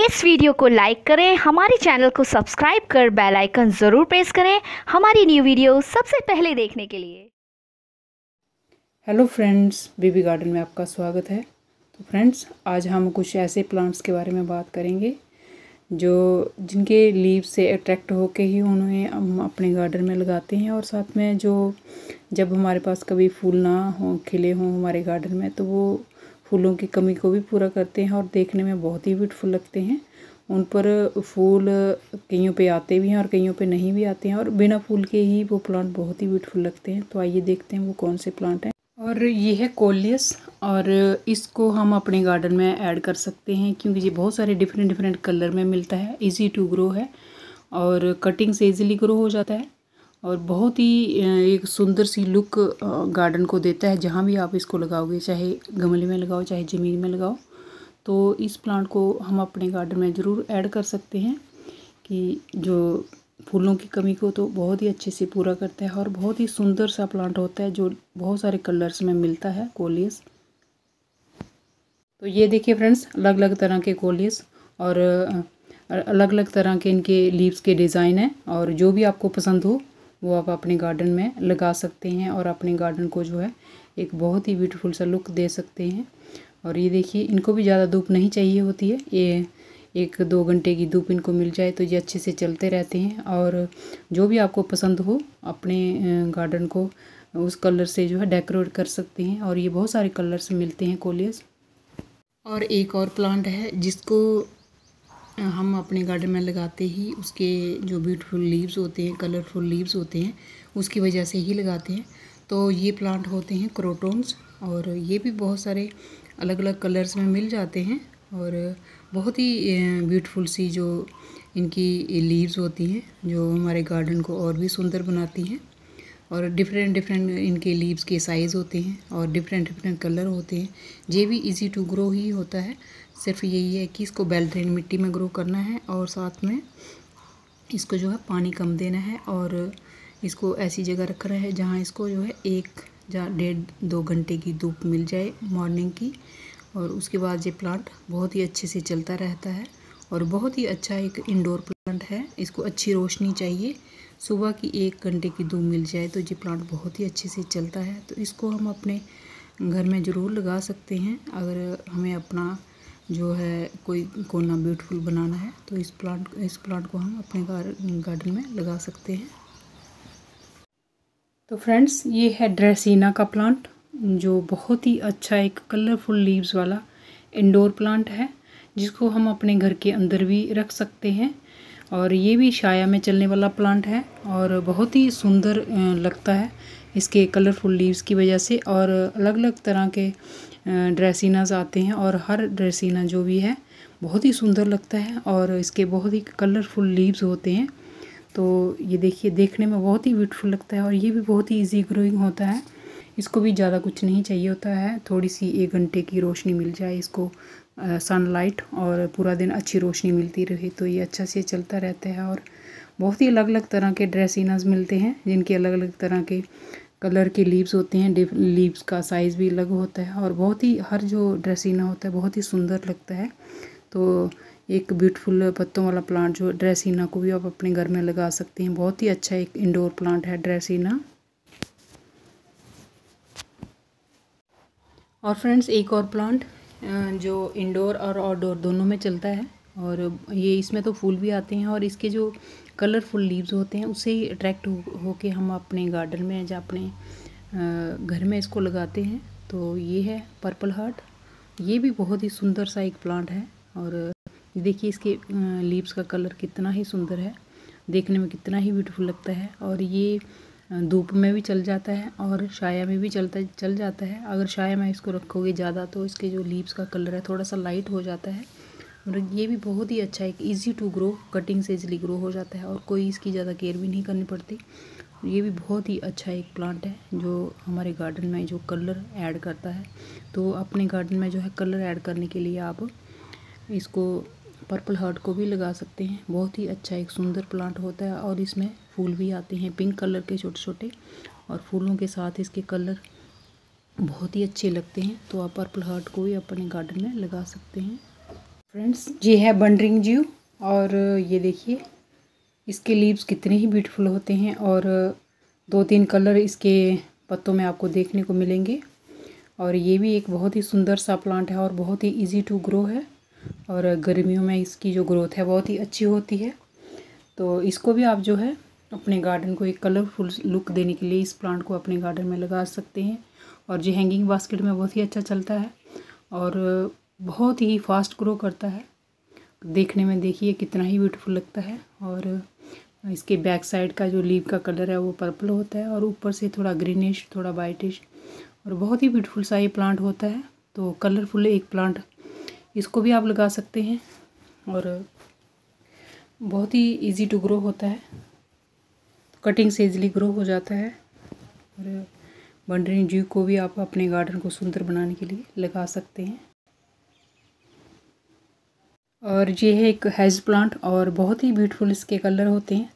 इस वीडियो को लाइक करें हमारे चैनल को सब्सक्राइब कर बेल आइकन ज़रूर प्रेस करें हमारी न्यू वीडियो सबसे पहले देखने के लिए हेलो फ्रेंड्स बेबी गार्डन में आपका स्वागत है तो फ्रेंड्स आज हम कुछ ऐसे प्लांट्स के बारे में बात करेंगे जो जिनके लीव से अट्रैक्ट होके ही उन्हें हम अपने गार्डन में लगाते हैं और साथ में जो जब हमारे पास कभी फूल ना हो खिले हों हमारे गार्डन में तो वो फूलों की कमी को भी पूरा करते हैं और देखने में बहुत ही ब्यूटीफुल लगते हैं उन पर फूल कईयों पे आते भी हैं और कईयों पे नहीं भी आते हैं और बिना फूल के ही वो प्लांट बहुत ही ब्यूटीफुल लगते हैं तो आइए देखते हैं वो कौन से प्लांट हैं और ये है कोलियस और इसको हम अपने गार्डन में ऐड कर सकते हैं क्योंकि ये बहुत सारे डिफरेंट डिफरेंट कलर में मिलता है ईजी टू ग्रो है और कटिंग से ईजिली ग्रो हो जाता है और बहुत ही एक सुंदर सी लुक गार्डन को देता है जहाँ भी आप इसको लगाओगे चाहे गमले में लगाओ चाहे ज़मीन में लगाओ तो इस प्लांट को हम अपने गार्डन में ज़रूर ऐड कर सकते हैं कि जो फूलों की कमी को तो बहुत ही अच्छे से पूरा करता है और बहुत ही सुंदर सा प्लांट होता है जो बहुत सारे कलर्स में मिलता है कोलियस तो ये देखिए फ्रेंड्स अलग अलग तरह के कोलियस और अलग अलग तरह के इनके लीव्स के डिज़ाइन हैं और जो भी आपको पसंद हो वो आप अपने गार्डन में लगा सकते हैं और अपने गार्डन को जो है एक बहुत ही ब्यूटीफुल सा लुक दे सकते हैं और ये देखिए इनको भी ज़्यादा धूप नहीं चाहिए होती है ये एक दो घंटे की धूप इनको मिल जाए तो ये अच्छे से चलते रहते हैं और जो भी आपको पसंद हो अपने गार्डन को उस कलर से जो है डेकोरेट कर सकते हैं और ये बहुत सारे कलर्स मिलते हैं कोलियस और एक और प्लांट है जिसको हम अपने गार्डन में लगाते ही उसके जो ब्यूटीफुल लीव्स होते हैं कलरफुल लीव्स होते हैं उसकी वजह से ही लगाते हैं तो ये प्लांट होते हैं क्रोटोन्स और ये भी बहुत सारे अलग अलग कलर्स में मिल जाते हैं और बहुत ही ब्यूटीफुल सी जो इनकी लीव्स होती हैं जो हमारे गार्डन को और भी सुंदर बनाती हैं और डिफरेंट डिफरेंट इनके लीव्स के साइज़ होते हैं और डिफरेंट डिफरेंट कलर होते हैं ये भी इजी टू ग्रो ही होता है सिर्फ यही है कि इसको बेल ड्रेन मिट्टी में ग्रो करना है और साथ में इसको जो है पानी कम देना है और इसको ऐसी जगह रखना है जहाँ इसको जो है एक या डेढ़ दो घंटे की धूप मिल जाए मॉर्निंग की और उसके बाद ये प्लांट बहुत ही अच्छे से चलता रहता है और बहुत ही अच्छा एक इंडोर प्लांट है इसको अच्छी रोशनी चाहिए सुबह की एक घंटे की धूप मिल जाए तो ये प्लांट बहुत ही अच्छे से चलता है तो इसको हम अपने घर में ज़रूर लगा सकते हैं अगर हमें अपना जो है कोई कोना ब्यूटीफुल बनाना है तो इस प्लांट इस प्लांट को हम अपने गार्डन में लगा सकते हैं तो फ्रेंड्स ये है ड्रेसिना का प्लांट जो बहुत ही अच्छा एक कलरफुल लीव्स वाला इंडोर प्लांट है जिसको हम अपने घर के अंदर भी रख सकते हैं और ये भी शाया में चलने वाला प्लांट है और बहुत ही सुंदर लगता है इसके कलरफुल लीव्स की वजह से और अलग अलग तरह के ड्रेसिनाज आते हैं और हर ड्रेसिना जो भी है बहुत ही सुंदर लगता है और इसके बहुत ही कलरफुल लीव्स होते हैं तो ये देखिए देखने में बहुत ही ब्यूटीफुल लगता है और ये भी बहुत ही ईजी ग्रोइंग होता है इसको भी ज़्यादा कुछ नहीं चाहिए होता है थोड़ी सी एक घंटे की रोशनी मिल जाए इसको सनलाइट और पूरा दिन अच्छी रोशनी मिलती रहे तो ये अच्छा से चलता रहता है और बहुत ही अलग अलग तरह के ड्रेसिनाज मिलते हैं जिनके अलग अलग तरह के कलर के लीव्स होते हैं लीव्स का साइज़ भी अलग होता है और बहुत ही हर जो ड्रेसिना होता है बहुत ही सुंदर लगता है तो एक ब्यूटीफुल पत्तों वाला प्लांट जो ड्रेसिना को भी आप अपने घर में लगा सकते हैं बहुत ही अच्छा एक इंडोर प्लांट है ड्रेसिना और फ्रेंड्स एक और प्लांट जो इंडोर और आउटडोर दोनों में चलता है और ये इसमें तो फूल भी आते हैं और इसके जो कलरफुल लीव्स होते हैं उससे ही अट्रैक्ट हो हो के हम अपने गार्डन में या अपने घर में इसको लगाते हैं तो ये है पर्पल हार्ट ये भी बहुत ही सुंदर सा एक प्लांट है और देखिए इसके लीव्स का कलर कितना ही सुंदर है देखने में कितना ही ब्यूटीफुल लगता है और ये धूप में भी चल जाता है और शाया में भी चलता चल जाता है अगर शाया में इसको रखोगे ज़्यादा तो इसके जो लीव्स का कलर है थोड़ा सा लाइट हो जाता है और ये भी बहुत ही अच्छा है ईजी टू ग्रो कटिंग से इजली ग्रो हो जाता है और कोई इसकी ज़्यादा केयर भी नहीं करनी पड़ती ये भी बहुत ही अच्छा एक प्लांट है जो हमारे गार्डन में जो कलर ऐड करता है तो अपने गार्डन में जो है कलर ऐड करने के लिए आप इसको पर्पल हार्ट को भी लगा सकते हैं बहुत ही अच्छा एक सुंदर प्लांट होता है और इसमें फूल भी आते हैं पिंक कलर के छोटे छोटे और फूलों के साथ इसके कलर बहुत ही अच्छे लगते हैं तो आप पर्पल हार्ट को भी अपने गार्डन में लगा सकते हैं फ्रेंड्स ये है बंडरिंग जीव और ये देखिए इसके लीव्स कितने ही ब्यूटीफुल होते हैं और दो तीन कलर इसके पत्तों में आपको देखने को मिलेंगे और ये भी एक बहुत ही सुंदर सा प्लांट है और बहुत ही इजी टू ग्रो है और गर्मियों में इसकी जो ग्रोथ है बहुत ही अच्छी होती है तो इसको भी आप जो है अपने गार्डन को एक कलरफुल लुक देने के लिए इस प्लांट को अपने गार्डन में लगा सकते हैं और जो हैंगिंग बास्केट में बहुत ही अच्छा चलता है और बहुत ही फास्ट ग्रो करता है देखने में देखिए कितना ही ब्यूटीफुल लगता है और इसके बैक साइड का जो लीव का कलर है वो पर्पल होता है और ऊपर से थोड़ा ग्रीनिश थोड़ा वाइटिश और बहुत ही ब्यूटीफुल सा ये प्लांट होता है तो कलरफुल एक प्लांट इसको भी आप लगा सकते हैं और बहुत ही इजी टू ग्रो होता है कटिंग से इजीली ग्रो हो जाता है और बंडरिंग जू को भी आप अपने गार्डन को सुंदर बनाने के लिए लगा सकते हैं और ये है एक हैज़ प्लांट और बहुत ही ब्यूटीफुल इसके कलर होते हैं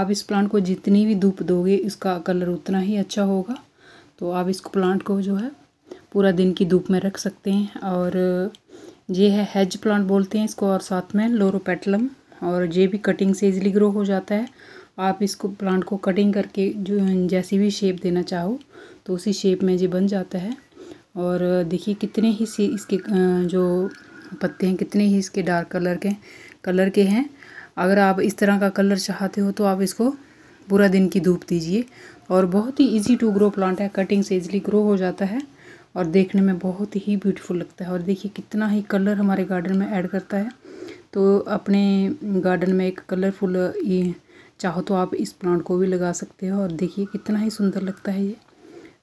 आप इस प्लांट को जितनी भी धूप दोगे इसका कलर उतना ही अच्छा होगा तो आप इस प्लांट को जो है पूरा दिन की धूप में रख सकते हैं और ये है हैज प्लांट बोलते हैं इसको और साथ में लोरोपेटलम और ये भी कटिंग से इजिली ग्रो हो जाता है आप इसको प्लांट को कटिंग करके जो जैसी भी शेप देना चाहो तो उसी शेप में ये बन जाता है और देखिए कितने ही इसके जो पत्ते हैं कितने ही इसके डार्क कलर के कलर के हैं अगर आप इस तरह का कलर चाहते हो तो आप इसको पूरा दिन की धूप दीजिए और बहुत ही इजी टू ग्रो प्लांट है कटिंग से इजीली ग्रो हो जाता है और देखने में बहुत ही ब्यूटीफुल लगता है और देखिए कितना ही कलर हमारे गार्डन में ऐड करता है तो अपने गार्डन में एक कलरफुल ये चाहो तो आप इस प्लांट को भी लगा सकते हो और देखिए कितना ही सुंदर लगता है ये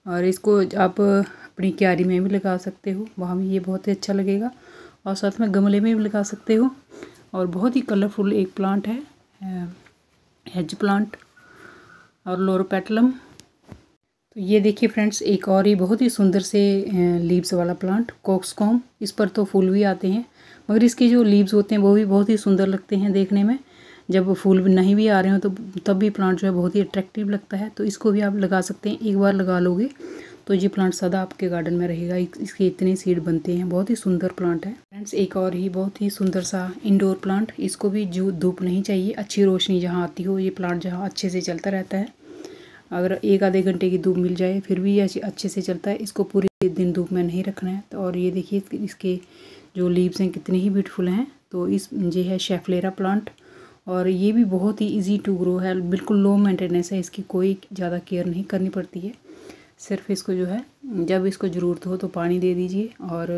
और इसको आप अपनी क्यारी में भी लगा सकते हो वहाँ भी ये बहुत ही अच्छा लगेगा और साथ में गमले में भी लगा सकते हो और बहुत ही कलरफुल एक प्लांट है हेज प्लांट और लोरोपेटलम तो ये देखिए फ्रेंड्स एक और ही बहुत ही सुंदर से लीव्स वाला प्लांट कॉक्सकॉम इस पर तो फूल भी आते हैं मगर इसके जो लीव्स होते हैं वो भी बहुत ही सुंदर लगते हैं देखने में जब फूल नहीं भी आ रहे हो तो तब भी प्लांट जो है बहुत ही अट्रैक्टिव लगता है तो इसको भी आप लगा सकते हैं एक बार लगा लोगे तो ये प्लांट सदा आपके गार्डन में रहेगा इसके इतने सीड बनते हैं बहुत ही सुंदर प्लांट है फ्रेंड्स एक और ही बहुत ही सुंदर सा इंडोर प्लांट इसको भी जो धूप नहीं चाहिए अच्छी रोशनी जहाँ आती हो ये प्लांट जहाँ अच्छे से चलता रहता है अगर एक आधे घंटे की धूप मिल जाए फिर भी ये अच्छे से चलता है इसको पूरे दिन धूप में नहीं रखना है तो और ये देखिए इसके जो लीव्स हैं कितने ही ब्यूटीफुल हैं तो इस ये है शेफलेरा प्लांट और ये भी बहुत ही इजी टू ग्रो है बिल्कुल लो मेंटेनेंस है इसकी कोई ज़्यादा केयर नहीं करनी पड़ती है सिर्फ इसको जो है जब इसको ज़रूरत हो तो पानी दे दीजिए और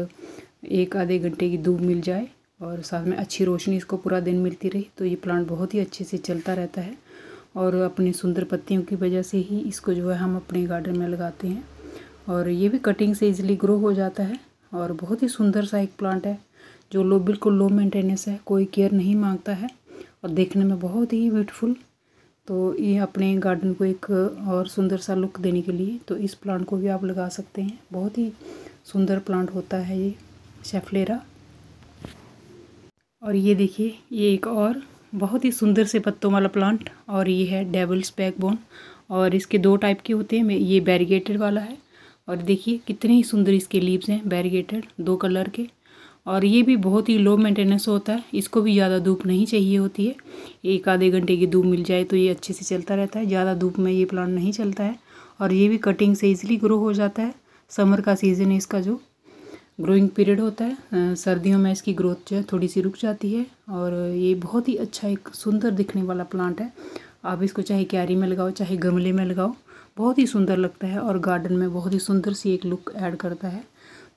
एक आधे घंटे की धूप मिल जाए और साथ में अच्छी रोशनी इसको पूरा दिन मिलती रही तो ये प्लांट बहुत ही अच्छे से चलता रहता है और अपनी सुंदर पत्तियों की वजह से ही इसको जो है हम अपने गार्डन में लगाते हैं और ये भी कटिंग से इजीली ग्रो हो जाता है और बहुत ही सुंदर सा एक प्लांट है जो लो बिल्कुल लो मेंटेनेंस है कोई केयर नहीं मांगता है और देखने में बहुत ही ब्यूटीफुल तो ये अपने गार्डन को एक और सुंदर सा लुक देने के लिए तो इस प्लांट को भी आप लगा सकते हैं बहुत ही सुंदर प्लांट होता है ये शेफलेरा और ये देखिए ये एक और बहुत ही सुंदर से पत्तों वाला प्लांट और ये है डेबल्स बैकबोन और इसके दो टाइप के होते हैं ये बैरिगेटेड वाला है और देखिए कितने ही सुंदर इसके लीव्स हैं बैरिगेटेड दो कलर के और ये भी बहुत ही लो मेंटेनेंस होता है इसको भी ज़्यादा धूप नहीं चाहिए होती है एक आधे घंटे की धूप मिल जाए तो ये अच्छे से चलता रहता है ज़्यादा धूप में ये प्लांट नहीं चलता है और ये भी कटिंग से इजिली ग्रो हो जाता है समर का सीज़न है इसका जो ग्रोइंग पीरियड होता है सर्दियों में इसकी ग्रोथ जो है थोड़ी सी रुक जाती है और ये बहुत ही अच्छा एक सुंदर दिखने वाला प्लांट है आप इसको चाहे क्यारी में लगाओ चाहे गमले में लगाओ बहुत ही सुंदर लगता है और गार्डन में बहुत ही सुंदर सी एक लुक ऐड करता है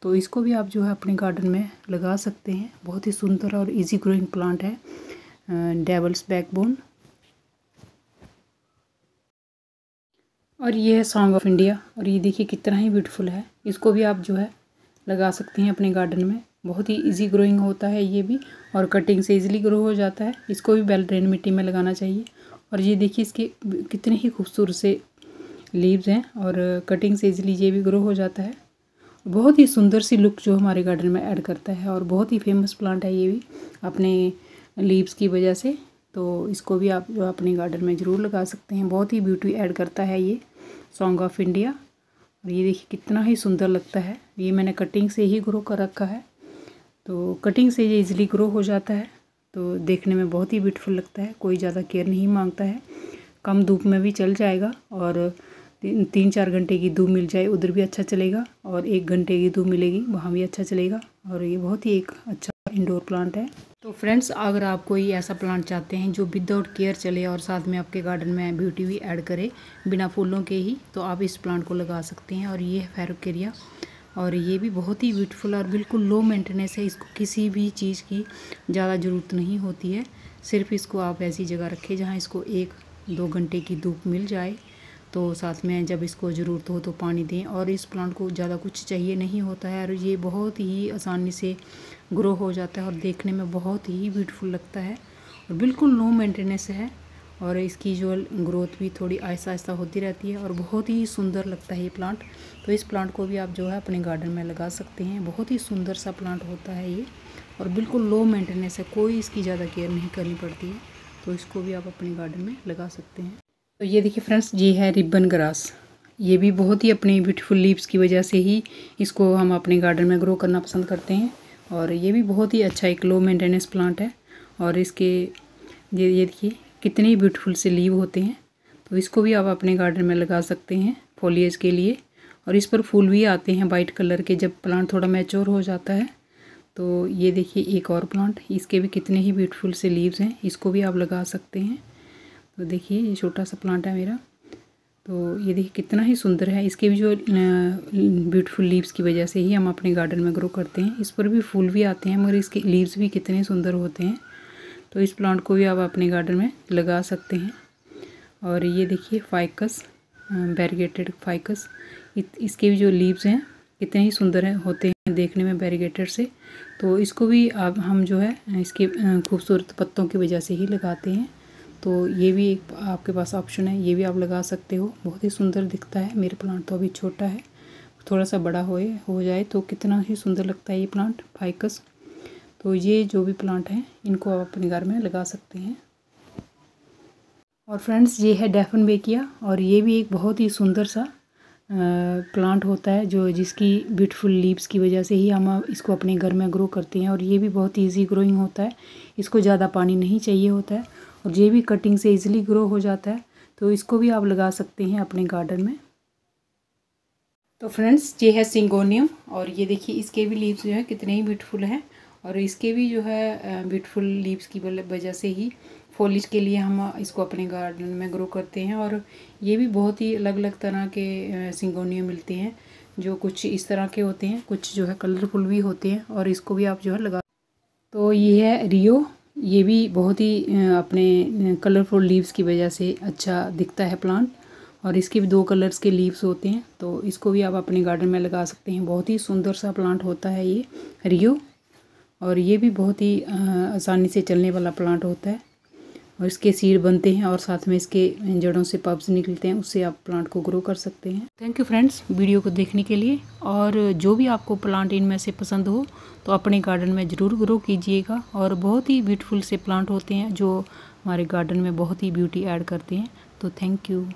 तो इसको भी आप जो है अपने गार्डन में लगा सकते हैं बहुत ही सुंदर और इजी ग्रोइंग प्लांट है डेवल्स बैकबोन और ये है सॉन्ग ऑफ इंडिया और ये देखिए कितना ही ब्यूटीफुल है इसको भी आप जो है लगा सकते हैं अपने गार्डन में बहुत ही इजी ग्रोइंग होता है ये भी और कटिंग से इजीली ग्रो हो जाता है इसको भी बेल ड्रेन मिट्टी में लगाना चाहिए और ये देखिए इसके कितने ही खूबसूरत से लीव्स हैं और कटिंग से इजीली ये भी ग्रो हो जाता है बहुत ही सुंदर सी लुक जो हमारे गार्डन में ऐड करता है और बहुत ही फेमस प्लांट है ये भी अपने लीव्स की वजह से तो इसको भी आप जो अपने गार्डन में ज़रूर लगा सकते हैं बहुत ही ब्यूटी ऐड करता है ये सॉन्ग ऑफ इंडिया और ये देखिए कितना ही सुंदर लगता है ये मैंने कटिंग से ही ग्रो कर रखा है तो कटिंग से ये इजीली ग्रो हो जाता है तो देखने में बहुत ही ब्यूटीफुल लगता है कोई ज़्यादा केयर नहीं मांगता है कम धूप में भी चल जाएगा और तीन चार घंटे की धूप मिल जाए उधर भी अच्छा चलेगा और एक घंटे की धूप मिलेगी वहाँ भी अच्छा चलेगा और ये बहुत ही एक अच्छा इंडोर प्लांट है तो फ्रेंड्स अगर आप कोई ऐसा प्लांट चाहते हैं जो विदाउट केयर चले और साथ में आपके गार्डन में ब्यूटी भी ऐड करे बिना फूलों के ही तो आप इस प्लांट को लगा सकते हैं और ये है फेरोकेरिया और ये भी बहुत ही ब्यूटीफुल और बिल्कुल लो मेंटेनेंस है इसको किसी भी चीज़ की ज़्यादा ज़रूरत नहीं होती है सिर्फ इसको आप ऐसी जगह रखें जहाँ इसको एक दो घंटे की धूप मिल जाए तो साथ में जब इसको ज़रूरत हो तो पानी दें और इस प्लांट को ज़्यादा कुछ चाहिए नहीं होता है और ये बहुत ही आसानी से ग्रो हो जाता है और देखने में बहुत ही ब्यूटीफुल लगता है और बिल्कुल लो मेंटेनेंस है और इसकी जो ग्रोथ भी थोड़ी आहिस्ता आहिस्ता होती रहती है और बहुत ही सुंदर लगता है ये प्लांट तो इस प्लांट को भी आप जो है अपने गार्डन में लगा सकते हैं बहुत ही सुंदर सा प्लांट होता है ये और बिल्कुल लो मेंटेनेंस है कोई इसकी ज़्यादा केयर नहीं करनी पड़ती है तो इसको भी आप अपने गार्डन में लगा सकते हैं तो ये देखिए फ्रेंड्स ये है रिबन ग्रास ये भी बहुत ही अपने ब्यूटीफुल लीव्स की वजह से ही इसको हम अपने गार्डन में ग्रो करना पसंद करते हैं और ये भी बहुत ही अच्छा एक लो मेंटेनेंस प्लांट है और इसके ये ये देखिए कितने ब्यूटीफुल से लीव होते हैं तो इसको भी आप अपने गार्डन में लगा सकते हैं फोलियज के लिए और इस पर फूल भी आते हैं वाइट कलर के जब प्लांट थोड़ा मैच्योर हो जाता है तो ये देखिए एक और प्लांट इसके भी कितने ही ब्यूटीफुल से लीव्स हैं इसको भी आप लगा सकते हैं तो देखिए ये छोटा सा प्लांट है मेरा तो ये देखिए कितना ही सुंदर है इसके भी जो ब्यूटीफुल लीव्स की वजह से ही हम अपने गार्डन में ग्रो करते हैं इस पर भी फूल भी आते हैं मगर इसके लीव्स भी कितने सुंदर होते हैं तो इस प्लांट को भी आप अपने गार्डन में लगा सकते हैं और ये देखिए फाइकस बैरिगेटेड फाइकस इसके भी जो लीव्स हैं कितने ही सुंदर है होते हैं देखने में बैरिगेटेड से तो इसको भी आप हम जो है इसके खूबसूरत पत्तों की वजह से ही लगाते हैं तो ये भी एक आपके पास ऑप्शन है ये भी आप लगा सकते हो बहुत ही सुंदर दिखता है मेरे प्लांट तो अभी छोटा है थोड़ा सा बड़ा होए हो जाए तो कितना ही सुंदर लगता है ये प्लांट फाइकस तो ये जो भी प्लांट हैं इनको आप अपने घर में लगा सकते हैं और फ्रेंड्स ये है डेफन बेकिया और ये भी एक बहुत ही सुंदर सा प्लांट होता है जो जिसकी ब्यूटीफुल लीव्स की वजह से ही हम इसको अपने घर में ग्रो करते हैं और ये भी बहुत ईजी ग्रोइंग होता है इसको ज़्यादा पानी नहीं चाहिए होता है और ये भी कटिंग से इजीली ग्रो हो जाता है तो इसको भी आप लगा सकते हैं अपने गार्डन में तो फ्रेंड्स ये है सिंगोनियम और ये देखिए इसके भी लीव्स जो है कितने ही ब्यूटीफुल हैं और इसके भी जो है ब्यूटीफुल लीव्स की वजह से ही फॉलिज के लिए हम इसको अपने गार्डन में ग्रो करते हैं और ये भी बहुत ही अलग अलग तरह के सिंगोनियम मिलते हैं जो कुछ इस तरह के होते हैं कुछ जो है कलरफुल भी होते हैं और इसको भी आप जो है लगा तो ये है रियो ये भी बहुत ही अपने कलरफुल लीव्स की वजह से अच्छा दिखता है प्लांट और इसके भी दो कलर्स के लीव्स होते हैं तो इसको भी आप अपने गार्डन में लगा सकते हैं बहुत ही सुंदर सा प्लांट होता है ये रियो और ये भी बहुत ही आसानी से चलने वाला प्लांट होता है और इसके सीड बनते हैं और साथ में इसके जड़ों से पब्स निकलते हैं उससे आप प्लांट को ग्रो कर सकते हैं थैंक यू फ्रेंड्स वीडियो को देखने के लिए और जो भी आपको प्लांट इनमें से पसंद हो तो अपने गार्डन में ज़रूर ग्रो कीजिएगा और बहुत ही ब्यूटीफुल से प्लांट होते हैं जो हमारे गार्डन में बहुत ही ब्यूटी ऐड करते हैं तो थैंक यू